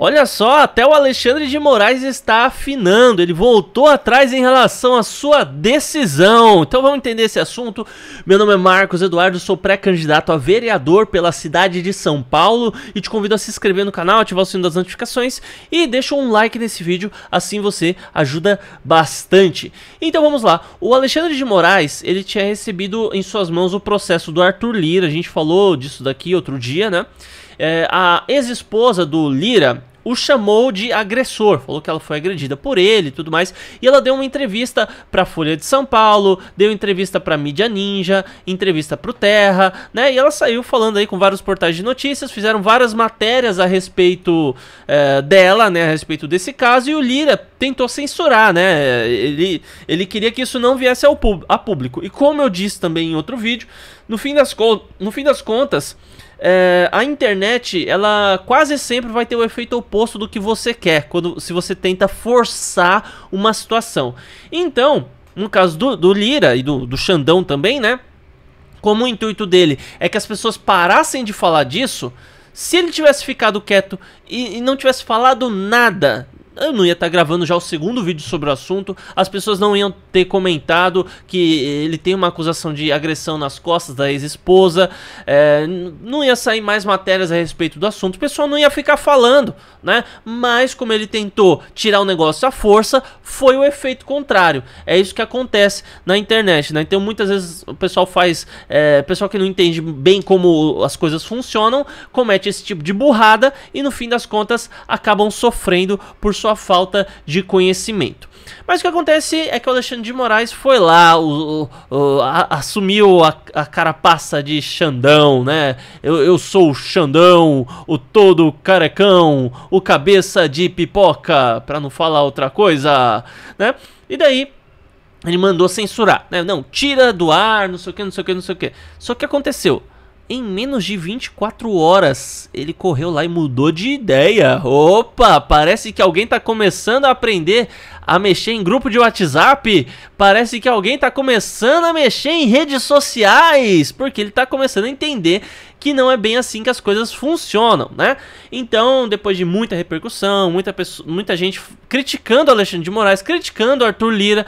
Olha só, até o Alexandre de Moraes está afinando, ele voltou atrás em relação à sua decisão. Então vamos entender esse assunto. Meu nome é Marcos Eduardo, sou pré-candidato a vereador pela cidade de São Paulo e te convido a se inscrever no canal, ativar o sino das notificações e deixa um like nesse vídeo, assim você ajuda bastante. Então vamos lá. O Alexandre de Moraes, ele tinha recebido em suas mãos o processo do Arthur Lira. A gente falou disso daqui outro dia, né? É, a ex-esposa do Lira o chamou de agressor, falou que ela foi agredida por ele e tudo mais. E ela deu uma entrevista pra Folha de São Paulo, deu entrevista pra Mídia Ninja, entrevista pro Terra, né? E ela saiu falando aí com vários portais de notícias, fizeram várias matérias a respeito é, dela, né? A respeito desse caso, e o Lira tentou censurar, né? Ele, ele queria que isso não viesse ao a público. E como eu disse também em outro vídeo, no fim das, no fim das contas é, a internet, ela quase sempre vai ter o efeito oposto do que você quer, quando se você tenta forçar uma situação. Então, no caso do, do Lira e do, do Xandão também, né? Como o intuito dele é que as pessoas parassem de falar disso, se ele tivesse ficado quieto e, e não tivesse falado nada eu não ia estar tá gravando já o segundo vídeo sobre o assunto, as pessoas não iam ter comentado que ele tem uma acusação de agressão nas costas da ex-esposa, é, não ia sair mais matérias a respeito do assunto, o pessoal não ia ficar falando, né? Mas como ele tentou tirar o negócio à força, foi o efeito contrário. É isso que acontece na internet, né? Então muitas vezes o pessoal faz, é, pessoal que não entende bem como as coisas funcionam, comete esse tipo de burrada e no fim das contas acabam sofrendo por sua sua falta de conhecimento. Mas o que acontece é que o Alexandre de Moraes foi lá, o, o, a, assumiu a, a, carapaça de Xandão, né? Eu, eu, sou o Xandão, o todo carecão, o cabeça de pipoca, pra não falar outra coisa, né? E daí ele mandou censurar, né? Não, tira do ar, não sei o que, não sei o que, não sei o que. Só que aconteceu. Em menos de 24 horas, ele correu lá e mudou de ideia. Opa, parece que alguém está começando a aprender a mexer em grupo de WhatsApp, parece que alguém tá começando a mexer em redes sociais, porque ele tá começando a entender que não é bem assim que as coisas funcionam, né? Então, depois de muita repercussão, muita, pessoa, muita gente criticando Alexandre de Moraes, criticando Arthur Lira,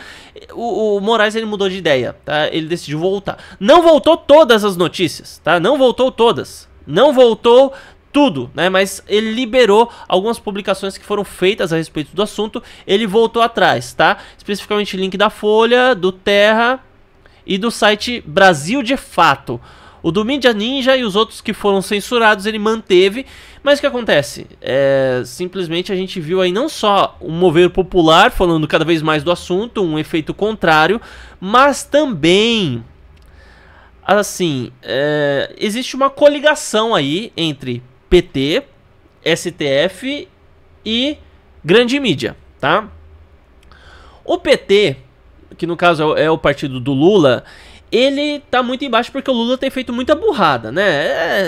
o, o Moraes ele mudou de ideia, tá? Ele decidiu voltar. Não voltou todas as notícias, tá? Não voltou todas. Não voltou tudo, né? Mas ele liberou algumas publicações que foram feitas a respeito do assunto. Ele voltou atrás, tá? Especificamente link da Folha, do Terra e do site Brasil de Fato. O do Mídia Ninja e os outros que foram censurados ele manteve, mas o que acontece? É, simplesmente a gente viu aí não só um mover popular falando cada vez mais do assunto, um efeito contrário, mas também, assim, é, existe uma coligação aí entre PT, STF e grande mídia, tá? O PT, que no caso é o é partido do Lula, ele tá muito embaixo porque o Lula tem feito muita burrada, né?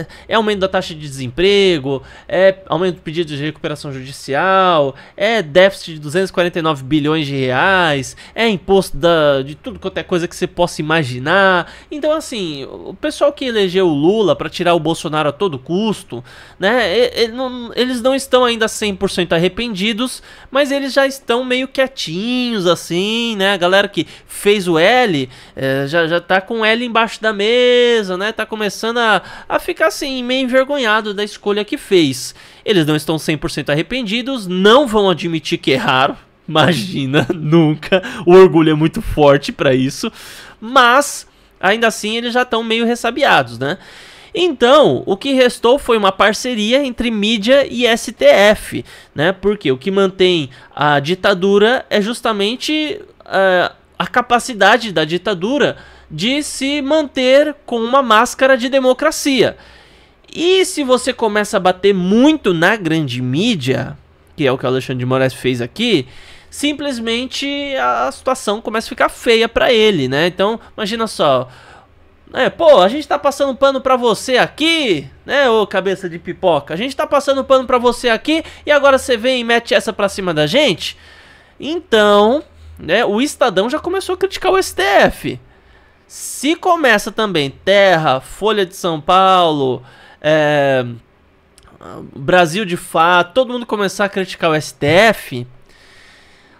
É, é aumento da taxa de desemprego, é aumento do pedido de recuperação judicial, é déficit de 249 bilhões de reais, é imposto da, de tudo quanto é coisa que você possa imaginar. Então, assim, o pessoal que elegeu o Lula para tirar o Bolsonaro a todo custo, né? Ele não, eles não estão ainda 100% arrependidos, mas eles já estão meio quietinhos, assim, né? A galera que fez o L é, já, já tá tá com ela embaixo da mesa, né? Tá começando a, a ficar assim, meio envergonhado da escolha que fez. Eles não estão 100% arrependidos, não vão admitir que erraram. Imagina, nunca. O orgulho é muito forte para isso. Mas, ainda assim, eles já estão meio ressabiados, né? Então, o que restou foi uma parceria entre mídia e STF, né? Porque o que mantém a ditadura é justamente uh, a capacidade da ditadura de se manter com uma máscara de democracia. E se você começa a bater muito na grande mídia, que é o que o Alexandre de Moraes fez aqui, simplesmente a situação começa a ficar feia para ele, né? Então, imagina só. É, pô, a gente tá passando pano para você aqui, né, ô cabeça de pipoca? A gente tá passando pano para você aqui e agora você vem e mete essa pra cima da gente? Então, né, o Estadão já começou a criticar o STF. Se começa também Terra, Folha de São Paulo, é, Brasil de Fato, todo mundo começar a criticar o STF,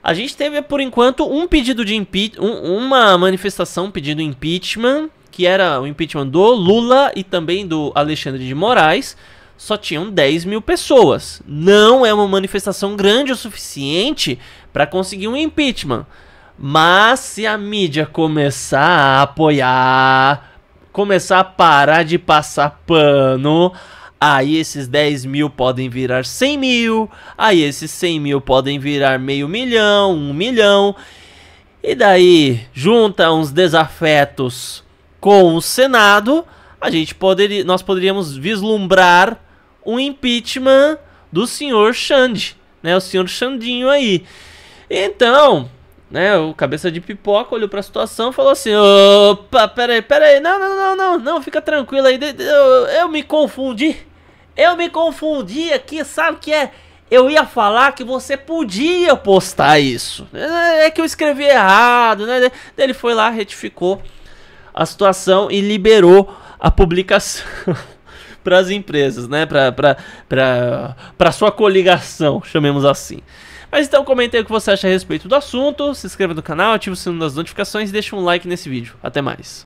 a gente teve por enquanto um pedido de impeachment, um, uma manifestação pedindo impeachment, que era o impeachment do Lula e também do Alexandre de Moraes. Só tinham 10 mil pessoas. Não é uma manifestação grande o suficiente para conseguir um impeachment. Mas se a mídia começar a apoiar, começar a parar de passar pano, aí esses 10 mil podem virar 100 mil, aí esses 100 mil podem virar meio milhão, um milhão. E daí, junta uns desafetos com o Senado, a gente poderia, nós poderíamos vislumbrar um impeachment do senhor Xande, né? O senhor Xandinho aí. Então, né, o cabeça de pipoca olhou pra situação e falou assim: opa, peraí, peraí, não, não, não, não, não, fica tranquilo aí, eu, eu me confundi. Eu me confundi aqui, sabe o que é? Eu ia falar que você podia postar isso. Né, é que eu escrevi errado, né? Ele foi lá, retificou a situação e liberou a publicação para as empresas, né? Para sua coligação, chamemos assim. Mas então comenta aí o que você acha a respeito do assunto, se inscreva no canal, ative o sino das notificações e deixa um like nesse vídeo. Até mais.